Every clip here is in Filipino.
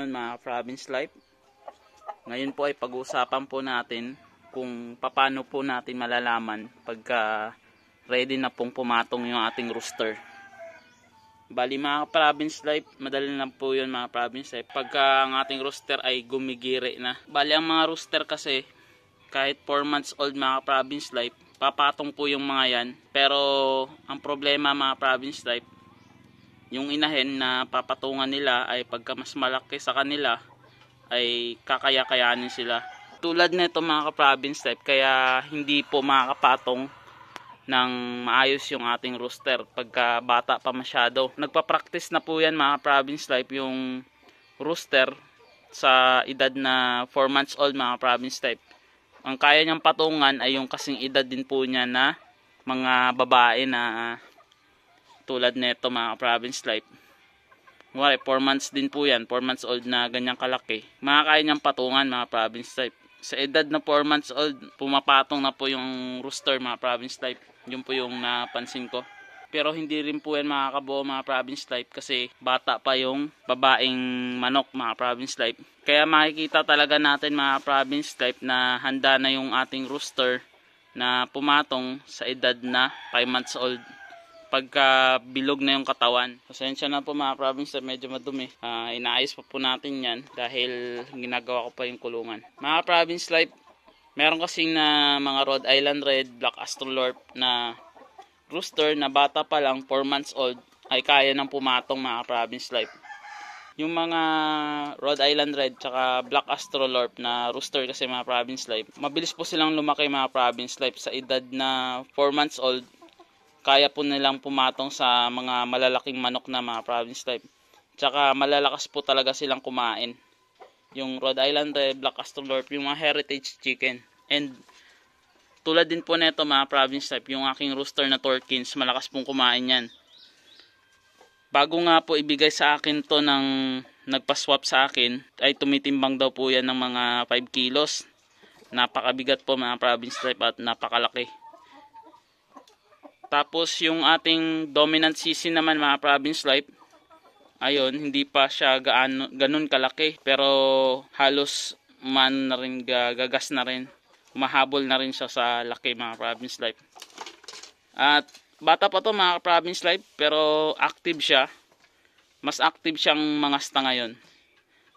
ganun mga province life. Ngayon po ay pag-uusapan po natin kung paano po natin malalaman pagka ready na pong pumatong yung ating rooster. Bali mga province life, madali lang po yun mga province life. Eh. Pagka ang ating rooster ay gumigiri na. Bali ang mga rooster kasi kahit 4 months old mga province life, papatong po yung mga yan. Pero ang problema mga province life, yung inahen na papatungan nila ay pagka mas malaki sa kanila ay kakaya-kayanin sila. Tulad nito mga ka-province type kaya hindi po makakapatong ng maayos yung ating rooster pagka bata pa masyado. Nagpa-practice na po yan mga province type yung rooster sa edad na 4 months old mga province type. Ang kaya niyang patungan ay yung kasing edad din po niya na mga babae na tulad nito mga province life wala 4 months din po yan 4 months old na ganyang kalaki makakaya niyang patungan mga province type sa edad na 4 months old pumapatong na po yung rooster mga province type yun po yung napansin ko pero hindi rin po yan makakabuo mga province type kasi bata pa yung babaeng manok mga province type kaya makikita talaga natin mga province type na handa na yung ating rooster na pumatong sa edad na 5 months old pagka bilog na yung katawan. Pasensya na po mga province medyo madumi. Uh, inaayos pa po natin yan dahil ginagawa ko pa yung kulungan. Mga province life, meron kasing na mga Rhode Island Red, Black Astrolorp na rooster na bata pa lang, 4 months old, ay kaya ng pumatong mga province life yung mga Rhode Island Red tsaka Black Astrolorp na rooster kasi mga province life, mabilis po silang lumaki mga province life sa edad na 4 months old kaya po nilang pumatong sa mga malalaking manok na mga province type. Tsaka malalakas po talaga silang kumain. Yung Rhode Island Red, eh, Black Astrolorp, yung mga heritage chicken. And tulad din po nito mga province type, yung aking rooster na Torkins, malakas pong kumain yan. Bago nga po ibigay sa akin to ng nagpa-swap sa akin, ay tumitimbang daw po yan ng mga 5 kilos. Napakabigat po mga province type at napakalaki. Tapos yung ating dominant season naman mga province life, ayun, hindi pa siya gaano, ganun kalaki. Pero halos man na rin, gagas na rin. Mahabol na rin siya sa laki mga province life. At bata pa to mga province life pero active siya. Mas active siyang mangasta ngayon.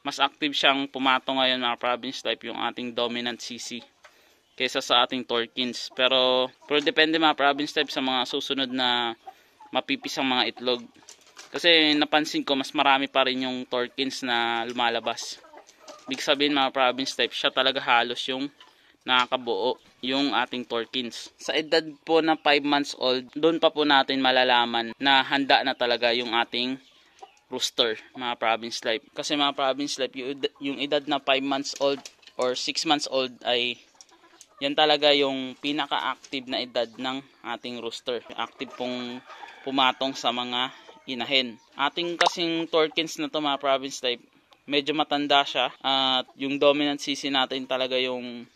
Mas active siyang pumato ngayon mga province life yung ating dominant CC kaysa sa ating Torkins. Pero, pero depende mga province type sa mga susunod na mapipis ang mga itlog. Kasi napansin ko mas marami pa rin yung Torkins na lumalabas. Big sabihin mga province type, siya talaga halos yung nakakabuo yung ating Torkins. Sa edad po na 5 months old, doon pa po natin malalaman na handa na talaga yung ating rooster, mga province type Kasi mga province type yung edad na 5 months old or 6 months old ay yan talaga yung pinaka-active na edad ng ating rooster. Active pong pumatong sa mga inahin. Ating kasing Torkins na to mga province type, medyo matanda siya at yung dominant sisi natin talaga yung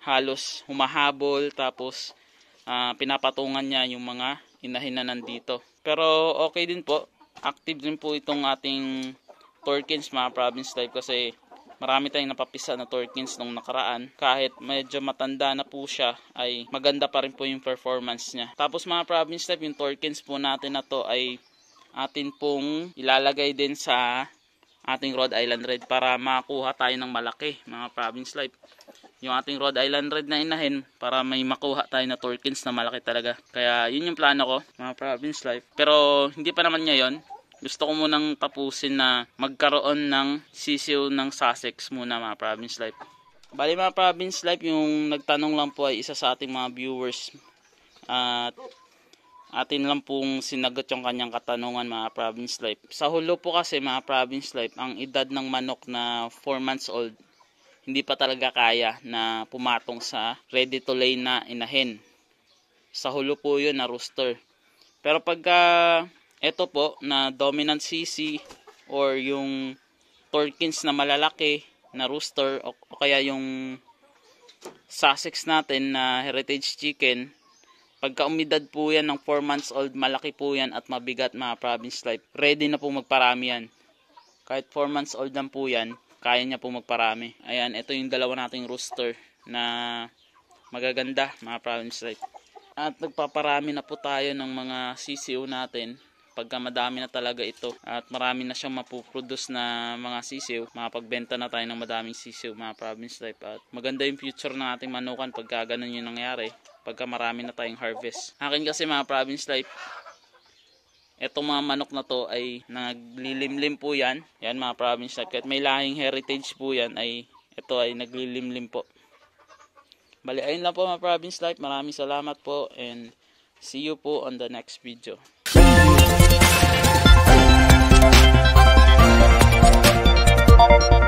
halos humahabol tapos uh, pinapatungan niya yung mga inahin na nandito. Pero okay din po, active din po itong ating Torkins mga province type kasi Marami tayong napapisa na Torkins nung nakaraan. Kahit medyo matanda na po siya, ay maganda pa rin po yung performance niya. Tapos mga province type, yung Torkins po natin na to ay atin pong ilalagay din sa ating Rhode Island Red para makuha tayo ng malaki mga province life yung ating Rhode Island Red na inahin para may makuha tayo na Torkins na malaki talaga kaya yun yung plano ko mga province life pero hindi pa naman ngayon gusto ko munang tapusin na magkaroon ng sisiyo ng Sussex muna mga province life. Bali mga province life, yung nagtanong lang po ay isa sa ating mga viewers. At atin lang pong sinagot yung kanyang katanungan mga province life. Sa hulo po kasi mga province life, ang edad ng manok na 4 months old, hindi pa talaga kaya na pumatong sa ready to lay na inahin. Sa hulo po yun na rooster. Pero pagka uh, ito po na dominant CC or yung Torkins na malalaki na rooster o, o kaya yung Sussex natin na heritage chicken pagka umidad po yan ng 4 months old malaki po yan at mabigat mga province life ready na po magparami yan kahit 4 months old lang po yan kaya niya po magparami ayan ito yung dalawa nating rooster na magaganda mga province life at nagpaparami na po tayo ng mga CCO natin pagka madami na talaga ito at marami na siyang mapuproduce na mga sisiw, mapagbenta na tayo ng madaming sisiw, mga province type at maganda yung future ng ating manukan pagka ganun yung nangyari pagka marami na tayong harvest. Akin kasi mga province type, Itong mga manok na to ay naglilimlim po yan. Yan mga province type. Kahit may lahing heritage po yan ay ito ay naglilimlim po. Bali, ayun lang po mga province life. Maraming salamat po and see you po on the next video. Thank you.